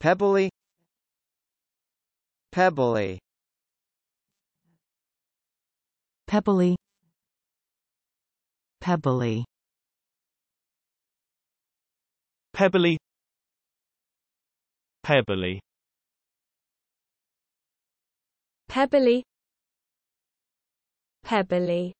Pebbly Pebbly Pebbly Pebbly Pebbly Pebbly Pebbly Pebbly